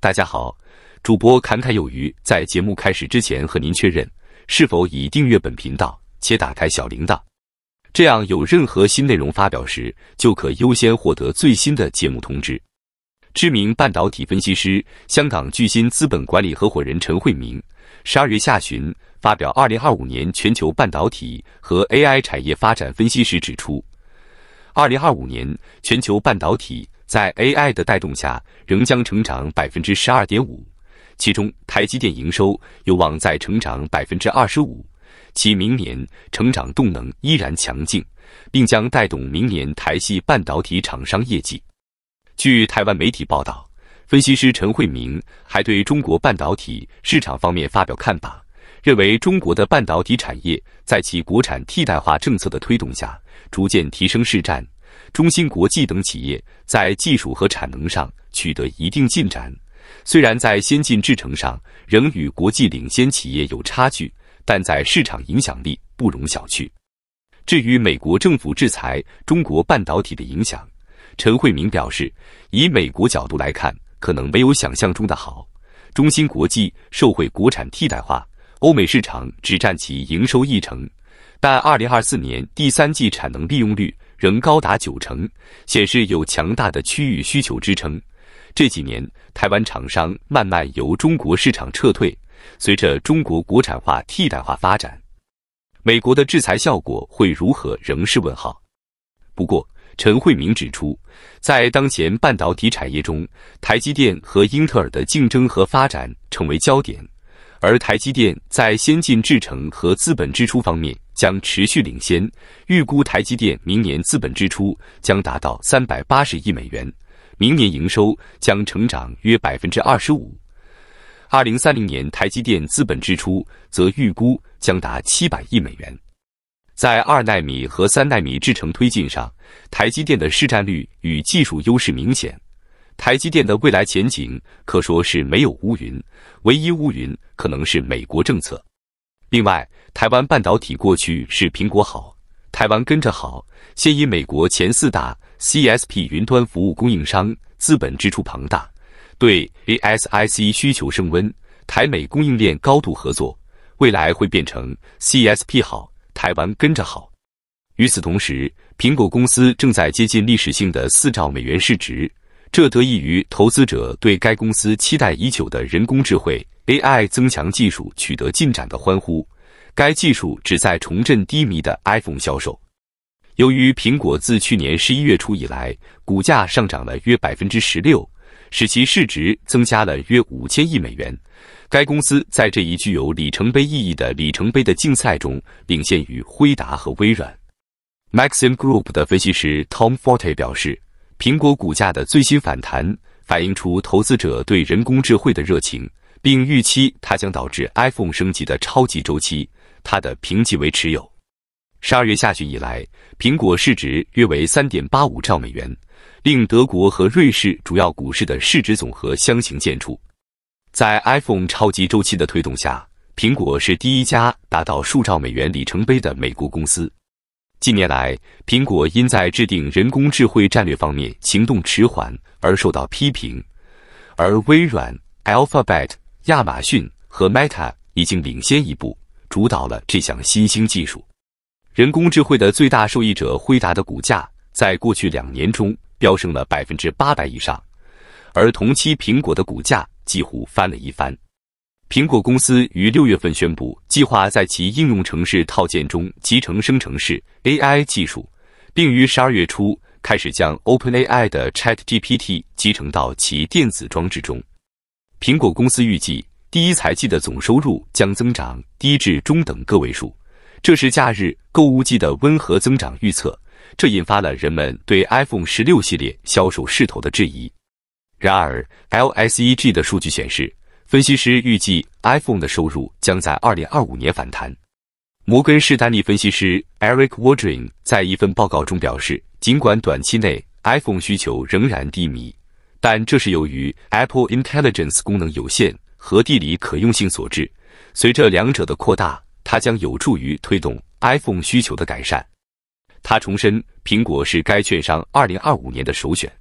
大家好，主播侃侃有余。在节目开始之前，和您确认是否已订阅本频道且打开小铃铛，这样有任何新内容发表时，就可优先获得最新的节目通知。知名半导体分析师、香港巨星资本管理合伙人陈慧明，十二月下旬发表《二零二五年全球半导体和 AI 产业发展分析》时指出，二零二五年全球半导体。在 AI 的带动下，仍将成长百分之十二点五，其中台积电营收有望再成长百分之二十五，其明年成长动能依然强劲，并将带动明年台系半导体厂商业绩。据台湾媒体报道，分析师陈慧明还对中国半导体市场方面发表看法，认为中国的半导体产业在其国产替代化政策的推动下，逐渐提升市占。中芯国际等企业在技术和产能上取得一定进展，虽然在先进制程上仍与国际领先企业有差距，但在市场影响力不容小觑。至于美国政府制裁中国半导体的影响，陈慧明表示，以美国角度来看，可能没有想象中的好。中芯国际受惠国产替代化，欧美市场只占其营收一成，但二零二四年第三季产能利用率。仍高达九成，显示有强大的区域需求支撑。这几年，台湾厂商慢慢由中国市场撤退，随着中国国产化替代化发展，美国的制裁效果会如何仍是问号。不过，陈慧明指出，在当前半导体产业中，台积电和英特尔的竞争和发展成为焦点。而台积电在先进制程和资本支出方面将持续领先。预估台积电明年资本支出将达到三百八十亿美元，明年营收将成长约百分之二十五。二零三零年台积电资本支出则预估将达七百亿美元。在二纳米和三纳米制程推进上，台积电的市占率与技术优势明显。台积电的未来前景可说是没有乌云，唯一乌云可能是美国政策。另外，台湾半导体过去是苹果好，台湾跟着好。现因美国前四大 CSP 云端服务供应商资本支出庞大，对 ASIC 需求升温，台美供应链高度合作，未来会变成 CSP 好，台湾跟着好。与此同时，苹果公司正在接近历史性的四兆美元市值。这得益于投资者对该公司期待已久的人工智慧 AI 增强技术取得进展的欢呼。该技术旨在重振低迷的 iPhone 销售。由于苹果自去年十一月初以来股价上涨了约百分之十六，使其市值增加了约五千亿美元。该公司在这一具有里程碑意义的里程碑的竞赛中领先于辉达和微软。Maxim Group 的分析师 Tom Forte 表示。苹果股价的最新反弹反映出投资者对人工智慧的热情，并预期它将导致 iPhone 升级的超级周期。它的评级为持有。十二月下旬以来，苹果市值约为3.85兆美元，令德国和瑞士主要股市的市值总和相形见绌。在 iPhone 超级周期的推动下，苹果是第一家达到数兆美元里程碑的美国公司。近年来，苹果因在制定人工智慧战略方面行动迟缓而受到批评，而微软、Alphabet、亚马逊和 Meta 已经领先一步，主导了这项新兴技术。人工智能的最大受益者辉达的股价在过去两年中飙升了百分之八百以上，而同期苹果的股价几乎翻了一番。苹果公司于六月份宣布，计划在其应用程式套件中集成生成式 AI 技术，并于十二月初开始将 OpenAI 的 ChatGPT 集成到其电子装置中。苹果公司预计，第一财季的总收入将增长低至中等个位数，这是假日购物季的温和增长预测。这引发了人们对 iPhone 十六系列销售势头的质疑。然而，LSEG 的数据显示。分析师预计，iPhone 的收入将在2025年反弹。摩根士丹利分析师 Eric Wardring 在一份报告中表示，尽管短期内 iPhone 需求仍然低迷，但这是由于 Apple Intelligence 功能有限和地理可用性所致。随着两者的扩大，它将有助于推动 iPhone 需求的改善。他重申，苹果是该券商2025年的首选。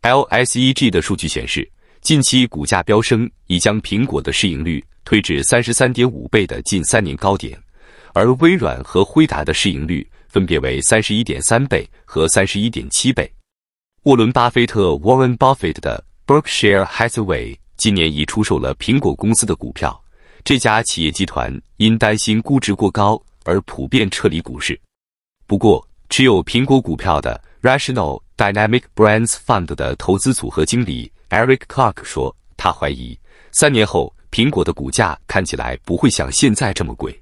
LSEG 的数据显示。近期股价飙升，已将苹果的市盈率推至三十三点五倍的近三年高点，而微软和辉达的市盈率分别为三十一点三倍和三十一点七倍。沃伦·巴菲特 （Warren Buffett） 的 Berkshire Hathaway 今年已出售了苹果公司的股票。这家企业集团因担心估值过高而普遍撤离股市。不过，持有苹果股票的 Rational Dynamic Brands Fund 的投资组合经理。Eric Clark 说，他怀疑三年后苹果的股价看起来不会像现在这么贵。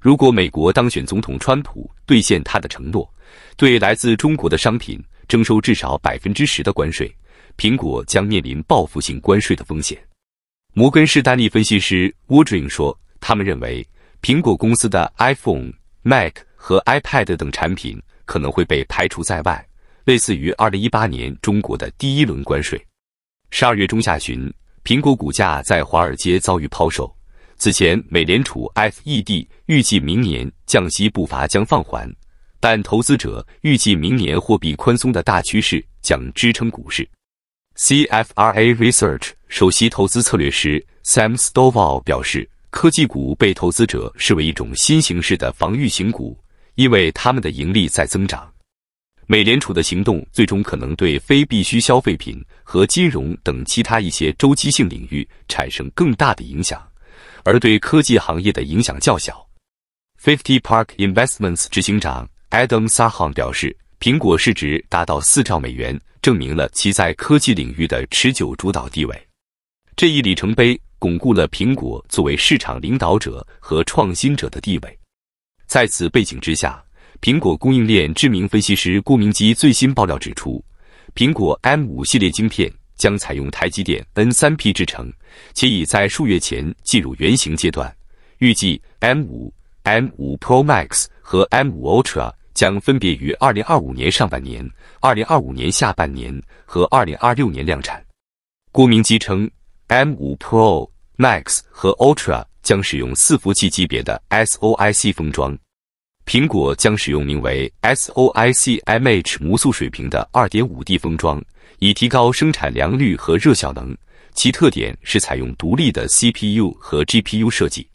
如果美国当选总统川普兑现他的承诺，对来自中国的商品征收至少百分之十的关税，苹果将面临报复性关税的风险。摩根士丹利分析师 w o d r i n g 说，他们认为苹果公司的 iPhone、Mac 和 iPad 等产品可能会被排除在外，类似于二零一八年中国的第一轮关税。十二月中下旬，苹果股价在华尔街遭遇抛售。此前，美联储 （FED） 预计明年降息步伐将放缓，但投资者预计明年货币宽松的大趋势将支撑股市。C F R A Research 首席投资策略师 Sam Stovall 表示：“科技股被投资者视为一种新形式的防御型股，因为它们的盈利在增长。”美联储的行动最终可能对非必需消费品和金融等其他一些周期性领域产生更大的影响，而对科技行业的影响较小。Fifty Park Investments 执行长 Adam s a h a n 表示：“苹果市值达到四兆美元，证明了其在科技领域的持久主导地位。这一里程碑巩固了苹果作为市场领导者和创新者的地位。在此背景之下。”苹果供应链知名分析师郭明基最新爆料指出，苹果 M 五系列晶片将采用台积电 N 三 P 制程，且已在数月前进入原型阶段。预计 M 五、M 五 Pro Max 和 M 五 Ultra 将分别于2025年上半年、2025年下半年和2026年量产。郭明基称，M 五 Pro Max 和 Ultra 将使用四服器级别的 S O I C 封装。苹果将使用名为 S O I C M H 模塑水平的 2.5D 封装，以提高生产良率和热效能。其特点是采用独立的 CPU 和 GPU 设计。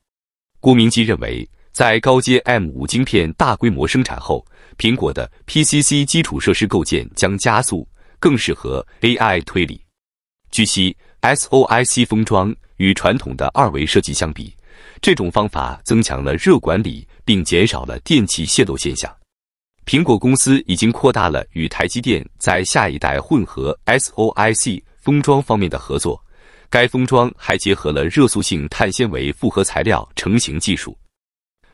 郭明基认为，在高阶 M5 芯片大规模生产后，苹果的 P C C 基础设施构建将加速，更适合 AI 推理。据悉，S O I C 封装与传统的二维设计相比。这种方法增强了热管理，并减少了电气泄漏现象。苹果公司已经扩大了与台积电在下一代混合 S O I C 封装方面的合作。该封装还结合了热塑性碳纤维复合材料成型技术。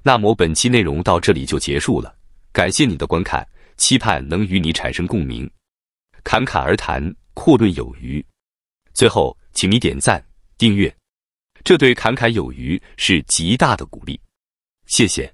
那么本期内容到这里就结束了，感谢你的观看，期盼能与你产生共鸣。侃侃而谈，阔论有余。最后，请你点赞、订阅。这对侃侃有余是极大的鼓励，谢谢。